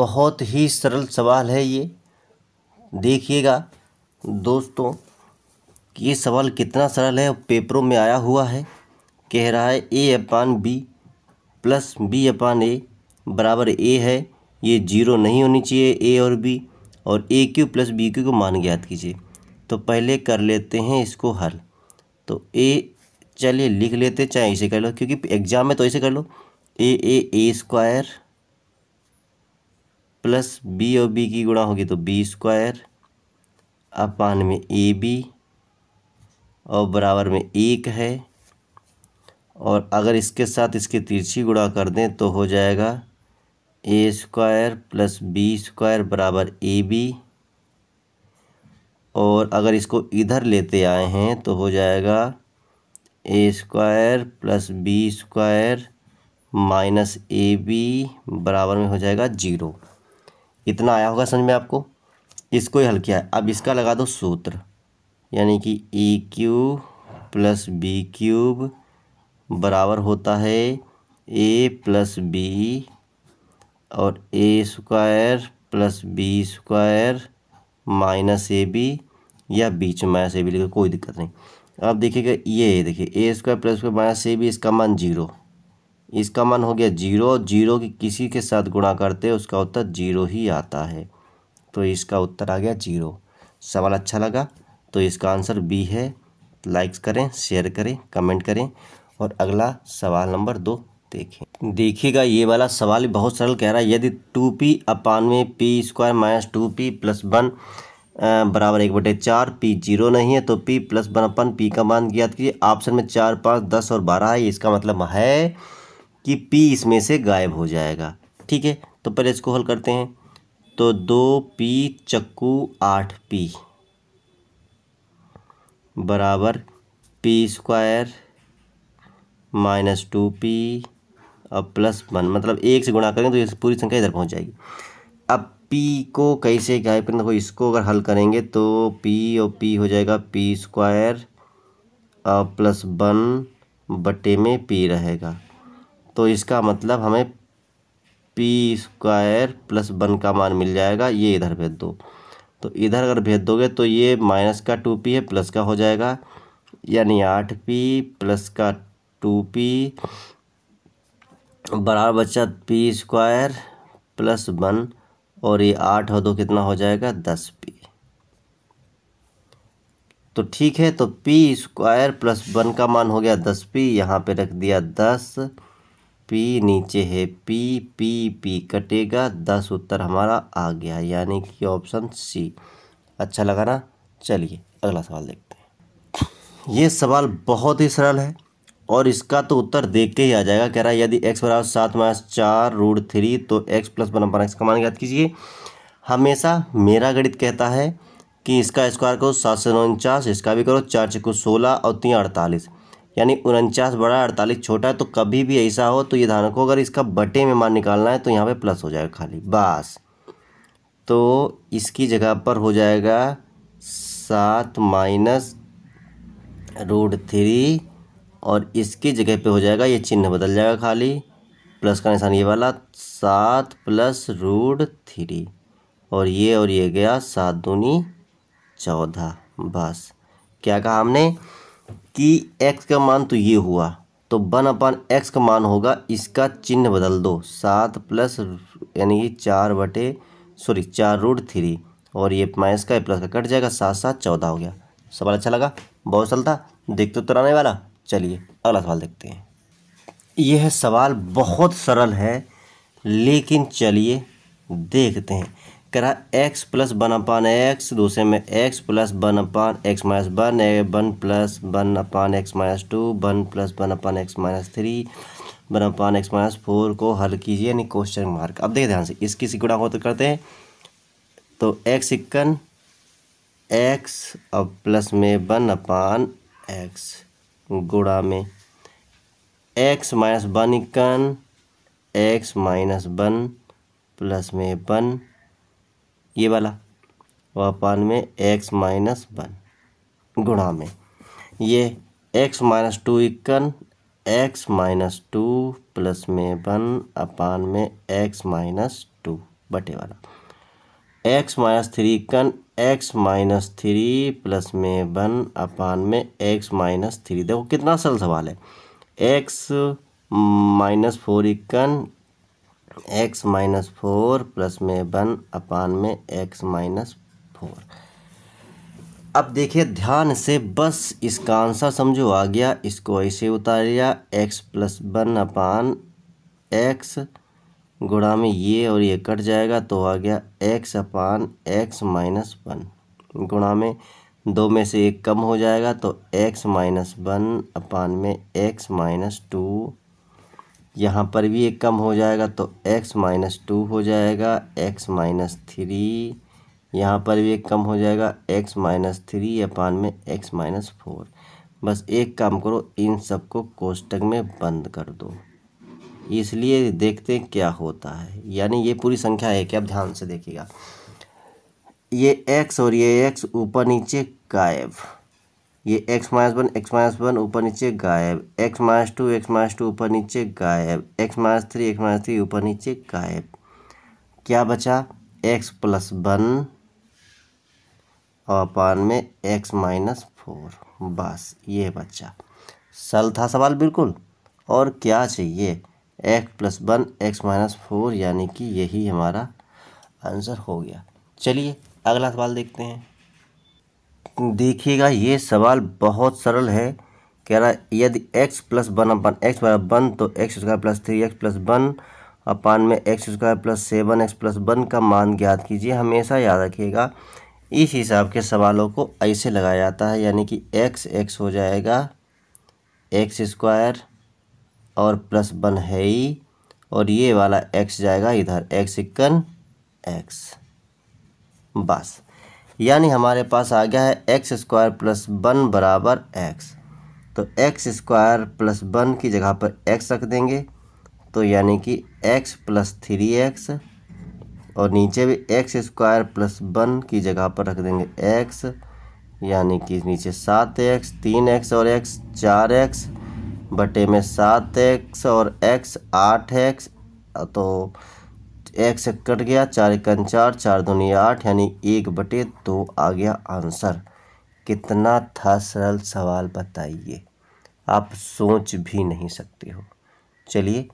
बहुत ही सरल सवाल है ये देखिएगा दोस्तों कि ये सवाल कितना सरल है पेपरों में आया हुआ है कह रहा है A upon B plus B upon A बराबर ए है ये जीरो नहीं होनी चाहिए ए और बी और A cube plus B cube को मान ज्ञात कीजिए तो पहले कर लेते हैं इसको हल तो ए चलिए लिख लेते चाहे इसे कर लो क्योंकि एग्ज़ाम में तो ऐसे कर लो A A A square plus B और बी की गुणा होगी तो बी स्क्वायर अपान में ए बी और बराबर में एक है और अगर इसके साथ इसके तिरछी गुणा कर दें तो हो जाएगा A square plus B square बराबर ए बी और अगर इसको इधर लेते आए हैं तो हो जाएगा A square plus B square minus A B बराबर में हो जाएगा जीरो इतना आया होगा समझ में आपको इसको ही हल किया है अब इसका लगा दो सूत्र यानी कि E cube plus B cube बराबर होता है ए प्लस बी और A square plus B square minus A B या बीच माइनस ए बी लेकर कोई दिक्कत नहीं अब देखिएगा ये देखिए A square plus square minus A B इसका मान जीरो इसका मान हो गया जीरो जीरो की किसी के साथ गुणा करते हैं उसका उत्तर जीरो ही आता है तो इसका उत्तर आ गया जीरो सवाल अच्छा लगा तो इसका आंसर बी है लाइक्स करें शेयर करें कमेंट करें और अगला सवाल नंबर दो देखें देखिएगा ये वाला सवाल बहुत सरल कह रहा है यदि टू पी अपान में P square minus two P plus one बराबर एक बटे चार पी जीरो नहीं है तो P plus one upon P का मान ज्ञात कीजिए ऑप्शन में चार पाँच दस और बारह है इसका मतलब है कि p इसमें से गायब हो जाएगा ठीक है तो पहले इसको हल करते हैं तो दो पी चक्कू आठ पी बराबर P square minus two P अब प्लस वन मतलब एक से गुणा करेंगे तो ये पूरी संख्या इधर पहुंच जाएगी अब पी को कैसे गायब करें देखो तो इसको अगर हल करेंगे तो पी और पी हो जाएगा पी स्क्वायर प्लस वन बटे में पी रहेगा तो इसका मतलब हमें पी स्क्वायर प्लस वन का मान मिल जाएगा ये इधर भेज दो तो इधर अगर भेज दोगे तो ये माइनस का टू पी है प्लस का हो जाएगा यानी आठ पी प्लस का टू पी बराबर बच्चा पी स्क्वायर प्लस वन और ये आठ हो दो कितना हो जाएगा दस पी तो ठीक है तो पी स्क्वायर प्लस वन का मान हो गया दस पी यहाँ पे रख दिया दस पी नीचे है पी पी पी कटेगा दस उत्तर हमारा आ गया यानी कि ऑप्शन सी अच्छा लगा ना चलिए अगला सवाल देखते हैं ये सवाल बहुत ही सरल है और इसका तो उत्तर देख के ही आ जाएगा कह रहा है यदि एक्स बराबर सात माइनस चार रूट थ्री तो X plus one upon X का मान याद कीजिए हमेशा मेरा गणित कहता है कि इसका स्क्वायर करो सात सौ उनचास इसका भी करो चार छः सोलह और तीन अड़तालीस यानी उनचास बड़ा अड़तालीस छोटा है तो कभी भी ऐसा हो तो ये धारक को अगर इसका बटे में मान निकालना है तो यहाँ पे प्लस हो जाएगा खाली बस तो इसकी जगह पर हो जाएगा सात माइनस रूट थ्री और इसकी जगह पे हो जाएगा ये चिन्ह बदल जाएगा खाली प्लस का निशान ये वाला सात प्लस रूट थ्री और ये और ये गया सात दूनी चौदह बस क्या कहा हमने कि एक्स का मान तो ये हुआ तो वन अपान एक्स का मान होगा इसका चिन्ह बदल दो सात प्लस यानी कि चार बटे सॉरी चार रूट थ्री और ये माइनस का प्लस का कट जाएगा सात सात चौदह हो गया सवाल अच्छा लगा बहुत सरल था देखते तो आने वाला चलिए अगला सवाल देखते हैं यह सवाल बहुत सरल है लेकिन चलिए देखते हैं करा X plus one upon X दूसरे में X plus one upon X minus one one plus one upon X minus two one plus one upon X minus three one upon X minus four को हल कीजिए यानी question mark अब देखिए ध्यान से इसकी सिकुड़ा को तो करते हैं तो एक्स इक्कन एक्स अब प्लस में वन अपान एक्स गुड़ा में एक्स माइनस वन इक्कन एक्स माइनस वन प्लस में वन ये वाला व अपान में एक्स माइनस वन गुणा में ये एक्स माइनस टू इक्कन एक्स माइनस टू प्लस में वन अपान में एक्स माइनस टू बटे वाला एक्स माइनस थ्री इक्कन एक्स माइनस थ्री प्लस में वन अपान में एक्स माइनस थ्री देखो कितना सरल सवाल है एक्स माइनस फोर इक्कन एक्स माइनस फोर प्लस में वन अपान में एक्स माइनस फोर अब देखिए ध्यान से बस इसका आंसर समझो आ गया इसको ऐसे उतार लिया X plus one upon X गुणा में ये और ये कट जाएगा तो आ गया X upon X minus one गुणा में दो में से एक कम हो जाएगा तो एक्स माइनस वन अपान में एक्स माइनस टू यहाँ पर भी एक कम हो जाएगा तो x माइनस टू हो जाएगा x माइनस थ्री यहाँ पर भी एक कम हो जाएगा x माइनस थ्री अपान में x माइनस फोर बस एक काम करो इन सबको कोष्टक में बंद कर दो इसलिए देखते हैं क्या होता है यानी ये पूरी संख्या है कि आप ध्यान से देखिएगा ये x और ये x ऊपर नीचे गायब ये X minus one X minus one ऊपर नीचे गायब X minus two X minus two ऊपर नीचे गायब X minus three X minus three ऊपर नीचे गायब क्या बचा एक्स प्लस वन और पान में एक्स माइनस फोर बस ये बच्चा सल था सवाल बिल्कुल और क्या चाहिए X plus one X minus four यानी कि यही हमारा आंसर हो गया चलिए अगला सवाल देखते हैं देखिएगा ये सवाल बहुत सरल है कह रहा है यदि x plus one upon X बराबर वन तो X square plus three X plus one upon में X square plus seven X plus one का मान ज्ञात कीजिए हमेशा याद रखिएगा इस हिसाब के सवालों को ऐसे लगाया जाता है यानी कि x x हो जाएगा एक्स स्क्वायर और प्लस वन है ही और ये वाला x जाएगा इधर एक्स इक्कन एक्स बस यानी हमारे पास आ गया है एक्स स्क्वायर प्लस वन बराबर एक्स तो एक्स स्क्वायर प्लस वन की जगह पर एक्स रख देंगे तो यानी कि एक्स प्लस थ्री एक्स और नीचे भी एक्स स्क्वायर प्लस वन की जगह पर रख देंगे एक्स यानी कि नीचे सात एक्स तीन एक्स और एक्स चार एक्स बटे में सात एक्स और एक्स आठ एक्स तो एक्स कट गया चार इक्कन चार चार दूनी आठ यानी एक बटे दो आ गया आंसर कितना था सरल सवाल बताइए आप सोच भी नहीं सकते हो चलिए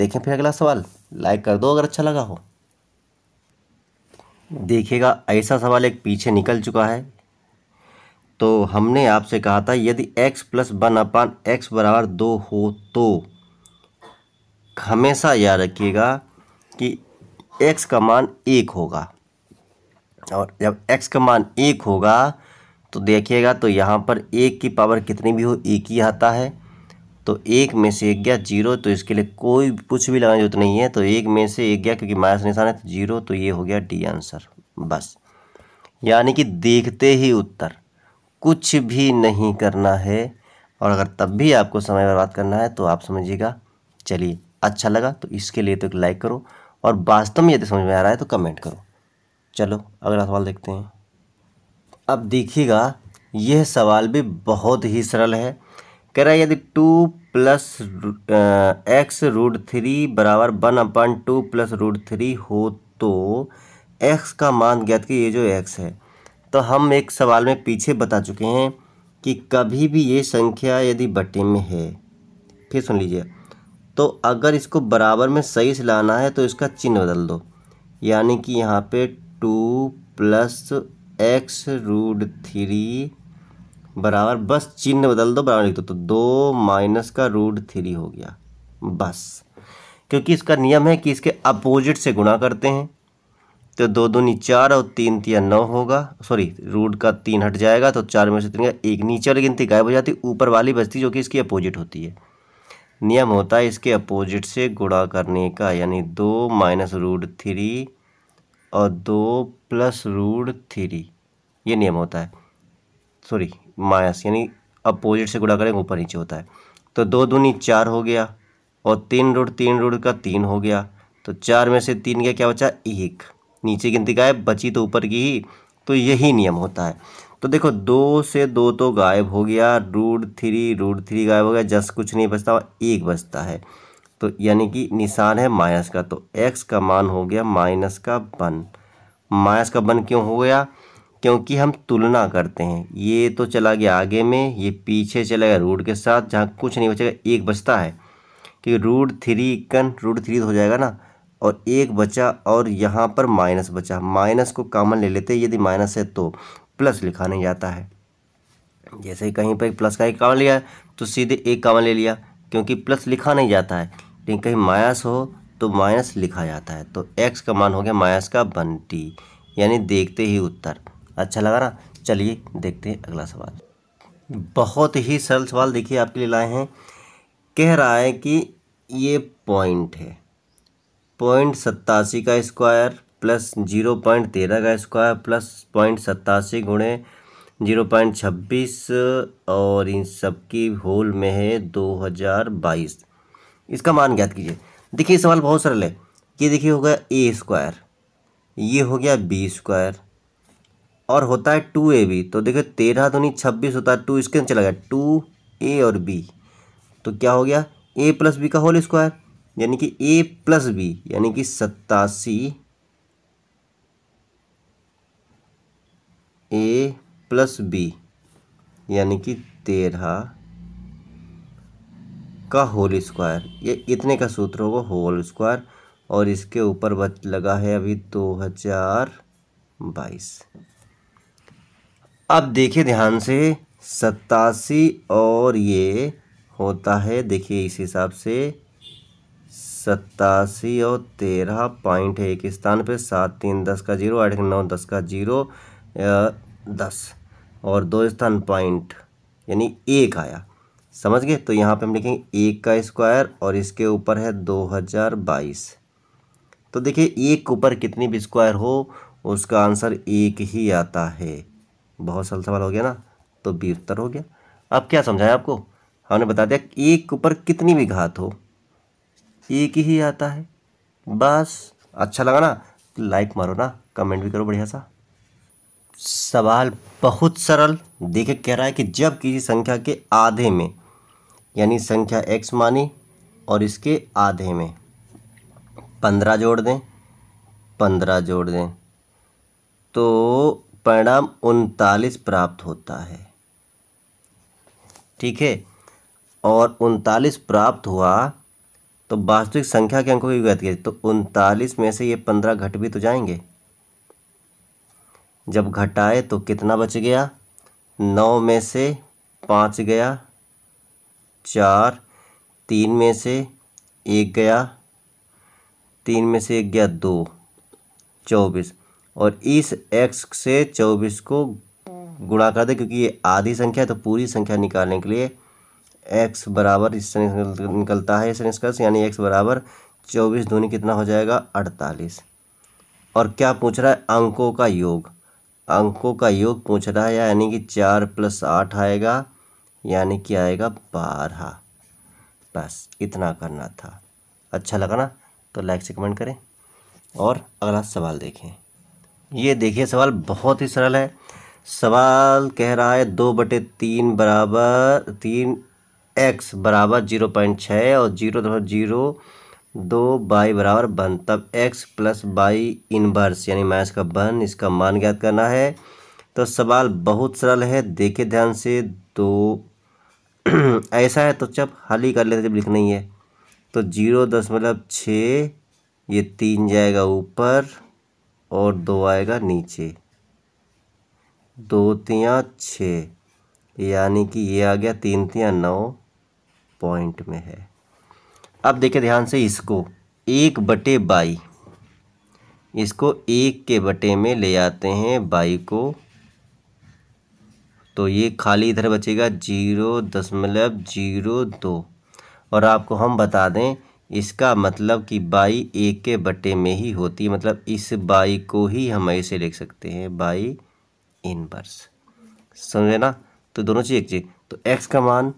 देखें फिर अगला सवाल लाइक कर दो अगर अच्छा लगा हो देखिएगा ऐसा सवाल एक पीछे निकल चुका है तो हमने आपसे कहा था यदि x plus one upon X बराबर दो हो तो हमेशा याद रखिएगा कि एक्स का मान एक होगा और जब एक्स का मान एक होगा तो देखिएगा तो यहाँ पर एक की पावर कितनी भी हो एक ही आता है तो एक में से एक गया जीरो तो इसके लिए कोई कुछ भी लगाने जरूरत नहीं है तो एक में से एक गया क्योंकि माइनस निशान है तो जीरो तो ये हो गया डी आंसर बस यानी कि देखते ही उत्तर कुछ भी नहीं करना है और अगर तब भी आपको समय बर्बाद करना है तो आप समझिएगा चलिए अच्छा लगा तो इसके लिए तो एक लाइक करो और वास्तव में यदि समझ में आ रहा है तो कमेंट करो चलो अगला सवाल देखते हैं अब देखिएगा यह सवाल भी बहुत ही सरल है कह रहा है यदि two plus X root three बराबर one upon two plus root three हो तो एक्स का मान ज्ञात कि ये जो एक्स है तो हम एक सवाल में पीछे बता चुके हैं कि कभी भी ये संख्या यदि बटे में है फिर सुन लीजिए तो अगर इसको बराबर में सही से लाना है तो इसका चिन्ह बदल दो यानी कि यहाँ पे two plus X root three बराबर बस चिन्ह बदल दो बराबर लिख दो तो दो माइनस का रूट थ्री हो गया बस क्योंकि इसका नियम है कि इसके अपोजिट से गुणा करते हैं तो दो दूनी चार और तीन तिया नौ होगा सॉरी रूट का तीन हट जाएगा तो चार में से तीन एक नीचे वाली गिनती गायब हो जाती ऊपर वाली बचती जो कि इसकी अपोजिट होती है नियम होता है इसके अपोजिट से गुणा करने का यानी दो माइनस रूट थ्री और दो प्लस रूट थ्री ये नियम होता है सॉरी माइनस यानी अपोजिट से गुणा करेंगे ऊपर नीचे होता है तो दो दूनी चार हो गया और तीन रूट तीन रूट का तीन हो गया तो चार में से तीन का क्या बचा एक नीचे गिनती का है बची तो ऊपर की ही तो यही नियम होता है तो देखो दो से दो तो गायब हो गया रूट थ्री रूट थ्री गायब हो गया जस कुछ नहीं बचता और एक बचता है तो यानी कि निशान है माइनस का तो एक्स का मान हो गया माइनस का वन माइनस का वन क्यों हो गया क्योंकि हम तुलना करते हैं ये तो चला गया आगे में ये पीछे चला गया रूट के साथ जहाँ कुछ नहीं बचेगा एक बचता है कि रूट थ्री कन रूट थ्री हो जाएगा ना और एक बचा और यहाँ पर माइनस बचा माइनस को कामन ले लेते हैं यदि माइनस है तो प्लस लिखा नहीं जाता है जैसे ही कहीं पर प्लस का एक कॉमन लिया तो सीधे एक कॉमन ले लिया क्योंकि प्लस लिखा नहीं जाता है लेकिन कहीं माइनस हो तो माइनस लिखा जाता है तो एक्स का मान हो गया माइनस का वन टी यानी देखते ही उत्तर अच्छा लगा ना चलिए देखते हैं अगला सवाल बहुत ही सरल सवाल देखिए आपके लिए लाए हैं कह रहा है कि ये पॉइंट है पॉइंट सत्तासी का स्क्वायर प्लस जीरो पॉइंट तेरह का स्क्वायर प्लस पॉइंट सत्तासी गुणे जीरो पॉइंट छब्बीस और इन सब की होल में है दो हज़ार बाईस इसका मान ज्ञात कीजिए देखिए सवाल बहुत सरल है ये देखिए होगा ए स्क्वायर ये हो गया बी स्क्वायर और होता है टू ए बी तो देखिए तेरह नहीं छब्बीस होता है टू इसके चला गया टू ए और बी तो क्या हो गया ए प्लस बी का होल स्क्वायर यानी कि ए प्लस बी यानी कि सत्तासी ए प्लस बी यानी कि तेरह का होल स्क्वायर ये इतने का सूत्र होगा होल स्क्वायर और इसके ऊपर बच लगा है अभी दो हजार बाईस अब देखिए ध्यान से सतासी और ये होता है देखिए इस हिसाब से सत्तासी और तेरह पॉइंट है एक स्थान पे सात तीन दस का जीरो आठ नौ दस का जीरो दस और दो स्थान पॉइंट यानी एक आया समझ गए तो यहाँ पे हम लिखेंगे एक का स्क्वायर और इसके ऊपर है दो हज़ार बाईस तो देखिए एक ऊपर कितनी भी स्क्वायर हो उसका आंसर एक ही आता है बहुत सरल सवाल हो गया ना तो उत्तर हो गया अब क्या समझाया आपको हमने बता दिया एक ऊपर कितनी भी घात हो एक ही आता है बस अच्छा लगा ना लाइक मारो ना कमेंट भी करो बढ़िया सा सवाल बहुत सरल देखे कह रहा है कि जब किसी संख्या के आधे में यानी संख्या एक्स मानी और इसके आधे में पंद्रह जोड़ दें पंद्रह जोड़ दें तो परिणाम उनतालीस प्राप्त होता है ठीक है और उनतालीस प्राप्त हुआ तो वास्तविक संख्या के अंकों की गति तो उनतालीस में से ये पंद्रह घट भी तो जाएंगे जब घटाए तो कितना बच गया नौ में से पाँच गया चार तीन में से एक गया तीन में से एक गया दो चौबीस और इस एक्स से चौबीस को गुणा कर दे क्योंकि ये आधी संख्या है तो पूरी संख्या निकालने के लिए एक्स बराबर इस निकलता है इस निष्कर्ष यानी एक्स बराबर चौबीस धोनी कितना हो जाएगा अड़तालीस और क्या पूछ रहा है अंकों का योग अंकों का योग पूछ रहा है यानी कि चार प्लस आठ आएगा यानी कि आएगा बारह बस इतना करना था अच्छा लगा ना तो लाइक से कमेंट करें और अगला सवाल देखें ये देखिए सवाल बहुत ही सरल है सवाल कह रहा है दो बटे तीन बराबर तीन एक्स बराबर जीरो पॉइंट छः और जीरो दशमलव जीरो दो बाई बराबर बन तब एक्स प्लस बाई इनवर्स यानी माइनस का बन इसका मान ज्ञात करना है तो सवाल बहुत सरल है देखे ध्यान से तो ऐसा है तो जब हल ही कर लेते जब लिखना ही है तो जीरो दशमलव छः ये तीन जाएगा ऊपर और दो आएगा नीचे दो तिया छः यानी कि ये आ गया तीन तिया नौ पॉइंट में है अब देखिए ध्यान से इसको एक बटे बाई इसको एक के बटे में ले आते हैं बाई को तो ये खाली इधर बचेगा जीरो दशमलव जीरो दो और आपको हम बता दें इसका मतलब कि बाई एक के बटे में ही होती है मतलब इस बाई को ही हम ऐसे लिख सकते हैं बाई इनवर्स समझे ना तो दोनों चीज़ एक चीज़ तो एक्स का मान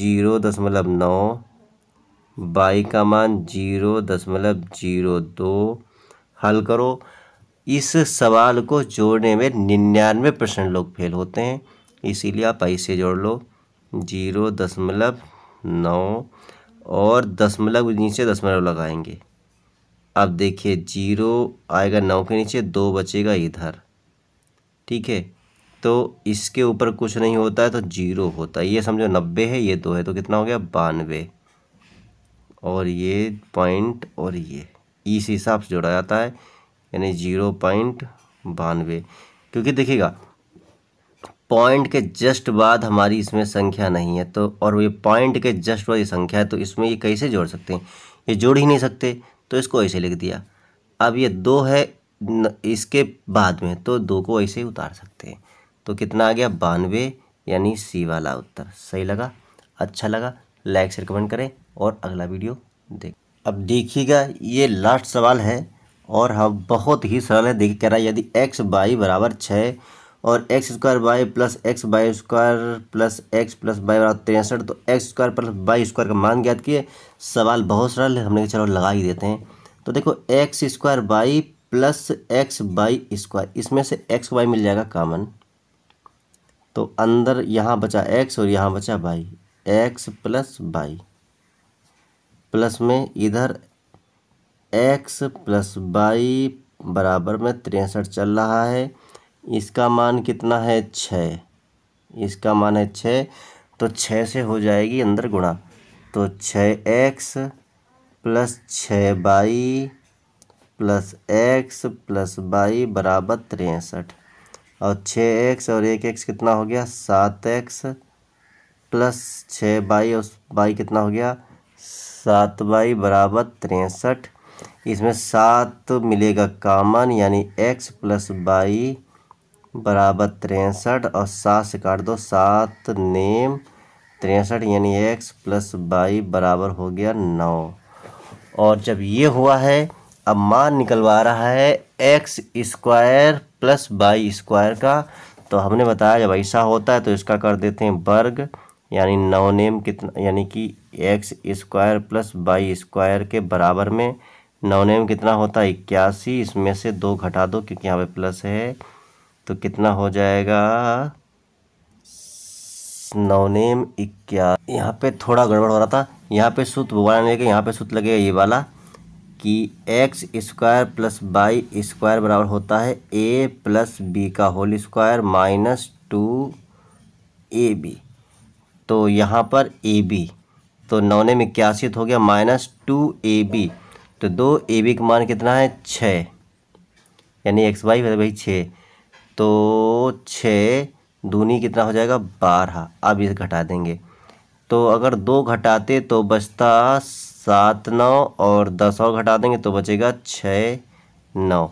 जीरो दशमलव नौ बाई का मान जीरो दशमलव जीरो दो हल करो इस सवाल को जोड़ने में निन्यानवे परसेंट लोग फेल होते हैं इसीलिए आप आई से जोड़ लो जीरो दशमलव नौ और दशमलव नीचे दशमलव लगाएंगे अब देखिए जीरो आएगा नौ के नीचे दो बचेगा इधर ठीक है तो इसके ऊपर कुछ नहीं होता है तो जीरो होता है ये समझो नब्बे है ये दो है तो कितना हो गया बानवे और ये पॉइंट और ये इस हिसाब से जोड़ा जाता है यानी जीरो पॉइंट बानवे क्योंकि देखिएगा पॉइंट के जस्ट बाद हमारी इसमें संख्या नहीं है तो और ये पॉइंट के जस्ट बाद ये संख्या है तो इसमें ये कैसे जोड़ सकते हैं ये जोड़ ही नहीं सकते तो इसको ऐसे लिख दिया अब ये दो है इसके बाद में तो दो को ऐसे ही उतार सकते हैं तो कितना आ गया बानवे यानी सी वाला उत्तर सही लगा अच्छा लगा लाइक शेयर कमेंट करें और अगला वीडियो देख अब देखिएगा ये लास्ट सवाल है और हम बहुत ही सरल है देख कह रहा है यदि एक्स बाई बराबर छः और X square Y plus X Y square plus X plus Y बराबर तिरसठ तो X square plus Y square का मान ज्ञात किए सवाल बहुत सरल है हमने चलो लगा ही देते हैं तो देखो X square Y plus X Y square इसमें से एक्स वाई मिल जाएगा कामन तो अंदर यहाँ बचा एक्स और यहाँ बचा Y X plus Y plus में इधर एक्स प्लस वाई बराबर में तिरसठ चल रहा है इसका मान कितना है छ इसका मान है छः तो छः से हो जाएगी अंदर गुणा तो छ एक्स प्लस छ Y plus X plus Y बराबर तिरसठ और छः एक्स और एक एक्स कितना हो गया सात एक्स प्लस छ बाई और बाई कितना हो गया सात बाई बराबर तिरसठ इसमें सात मिलेगा कामन यानी एक्स प्लस बाई बराबर तिरसठ और सात से काट दो सात नेम तिरसठ यानी एक्स प्लस बाई बराबर हो गया नौ और जब ये हुआ है अब मान निकलवा रहा है X square plus Y square का तो हमने बताया जब ऐसा होता है तो इसका कर देते हैं वर्ग यानी नेम कितना यानी कि X square plus Y square के बराबर में नौ नेम कितना होता है इक्यासी इसमें से दो घटा दो क्योंकि यहाँ पे प्लस है तो कितना हो जाएगा नौ नेम इक्या यहाँ पे थोड़ा गड़बड़ हो रहा था यहाँ पे सूत्र भगवान लेके यहाँ पे सूत लगेगा ये वाला कि X square plus Y square बराबर होता है ए प्लस बी का whole square minus two A B तो यहाँ पर ए बी तो नौने में सीत हो गया माइनस टू ए बी तो दो ए बी का मान कितना है छ यानी एक्स वाई भाई छः तो छः दूनी कितना हो जाएगा बारह अब इसे घटा देंगे तो अगर दो घटाते तो बचता सात नौ और दस और घटा देंगे तो बचेगा छः नौ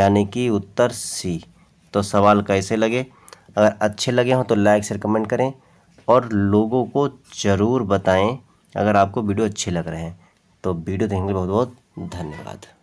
यानी कि उत्तर सी तो सवाल कैसे लगे अगर अच्छे लगे हों तो लाइक शेयर कमेंट करें और लोगों को ज़रूर बताएं अगर आपको वीडियो अच्छे लग रहे हैं तो वीडियो देखने के लिए बहुत बहुत धन्यवाद